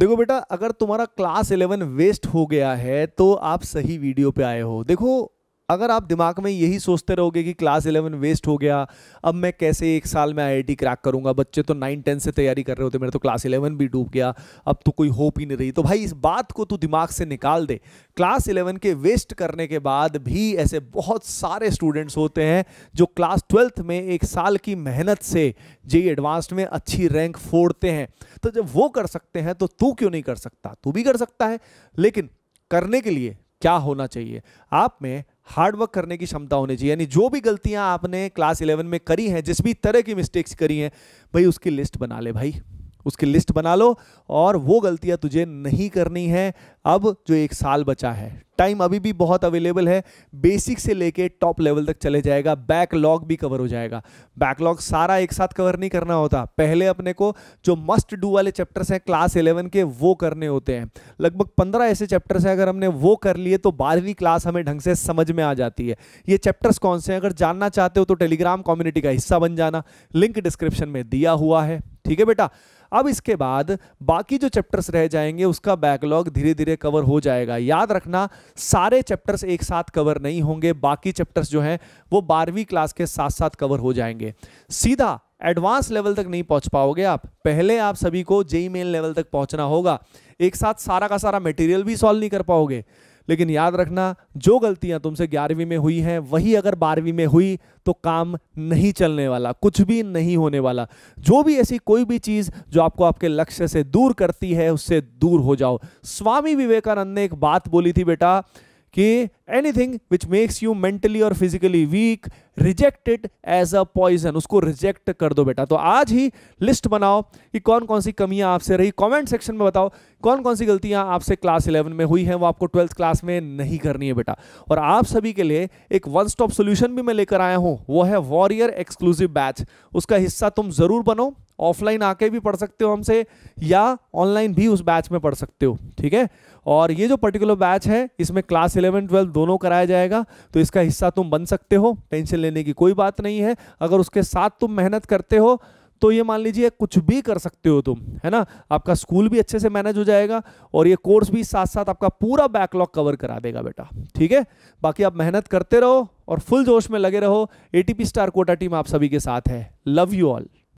देखो बेटा अगर तुम्हारा क्लास इलेवन वेस्ट हो गया है तो आप सही वीडियो पे आए हो देखो अगर आप दिमाग में यही सोचते रहोगे कि क्लास इलेवन वेस्ट हो गया अब मैं कैसे एक साल में आईआईटी क्रैक करूंगा बच्चे तो नाइन टेन से तैयारी कर रहे होते मेरा तो क्लास इलेवन भी डूब गया अब तो कोई होप ही नहीं रही तो भाई इस बात को तू दिमाग से निकाल दे क्लास इलेवन के वेस्ट करने के बाद भी ऐसे बहुत सारे स्टूडेंट्स होते हैं जो क्लास ट्वेल्थ में एक साल की मेहनत से जेई एडवांस्ड e में अच्छी रैंक फोड़ते हैं तो जब वो कर सकते हैं तो तू क्यों नहीं कर सकता तू भी कर सकता है लेकिन करने के लिए क्या होना चाहिए आप में हार्डवर्क करने की क्षमता होनी चाहिए यानी जो भी गलतियां आपने क्लास इलेवन में करी हैं जिस भी तरह की मिस्टेक्स करी हैं भाई उसकी लिस्ट बना ले भाई उसकी लिस्ट बना लो और वो गलतियाँ तुझे नहीं करनी है अब जो एक साल बचा है टाइम अभी भी बहुत अवेलेबल है बेसिक से लेके टॉप लेवल तक चले जाएगा बैकलॉग भी कवर हो जाएगा बैकलॉग सारा एक साथ कवर नहीं करना होता पहले अपने को जो मस्ट डू वाले चैप्टर्स हैं क्लास 11 के वो करने होते हैं लगभग 15 ऐसे चैप्टर्स हैं अगर हमने वो कर लिए तो बारहवीं क्लास हमें ढंग से समझ में आ जाती है ये चैप्टर्स कौन से हैं अगर जानना चाहते हो तो टेलीग्राम कम्युनिटी का हिस्सा बन जाना लिंक डिस्क्रिप्शन में दिया हुआ है ठीक है बेटा अब इसके बाद बाकी जो चैप्टर्स रह जाएंगे उसका बैकलॉग धीरे धीरे कवर हो जाएगा याद रखना सारे चैप्टर्स एक साथ कवर नहीं होंगे बाकी चैप्टर्स जो हैं वो बारहवीं क्लास के साथ साथ कवर हो जाएंगे सीधा एडवांस लेवल तक नहीं पहुंच पाओगे आप पहले आप सभी को जेई मेन लेवल तक पहुंचना होगा एक साथ सारा का सारा मटेरियल भी सॉल्व नहीं कर पाओगे लेकिन याद रखना जो गलतियां तुमसे ग्यारहवीं में हुई हैं वही अगर बारहवीं में हुई तो काम नहीं चलने वाला कुछ भी नहीं होने वाला जो भी ऐसी कोई भी चीज़ जो आपको आपके लक्ष्य से दूर करती है उससे दूर हो जाओ स्वामी विवेकानंद ने एक बात बोली थी बेटा कि anything which makes you mentally और physically weak reject it as a poison उसको रिजेक्ट कर दो बेटा तो आज ही लिस्ट बनाओ कि कौन कौन सी कमियां आपसे रही कमेंट सेक्शन में बताओ कौन कौन सी गलतियां आपसे क्लास इलेवन में हुई हैं वो आपको ट्वेल्थ क्लास में नहीं करनी है बेटा और आप सभी के लिए एक वन स्टॉप सोल्यूशन भी मैं लेकर आया हूँ वो है वॉरियर एक्सक्लूसिव बैच उसका हिस्सा तुम जरूर बनो ऑफलाइन आके भी पढ़ सकते हो हमसे या ऑनलाइन भी उस बैच में पढ़ सकते हो ठीक है और ये जो पर्टिकुलर बैच है इसमें क्लास इलेवन ट्वेल्व दोनों कराया जाएगा तो इसका हिस्सा तुम बन सकते हो टेंशन लेने की कोई बात नहीं है अगर उसके साथ तुम मेहनत करते हो तो ये मान लीजिए कुछ भी कर सकते हो तुम है ना आपका स्कूल भी अच्छे से मैनेज हो जाएगा और ये कोर्स भी साथ साथ आपका पूरा बैकलॉग कवर करा देगा बेटा ठीक है बाकी आप मेहनत करते रहो और फुल जोश में लगे रहो एटीपी स्टार कोटा टीम आप सभी के साथ है लव यू ऑल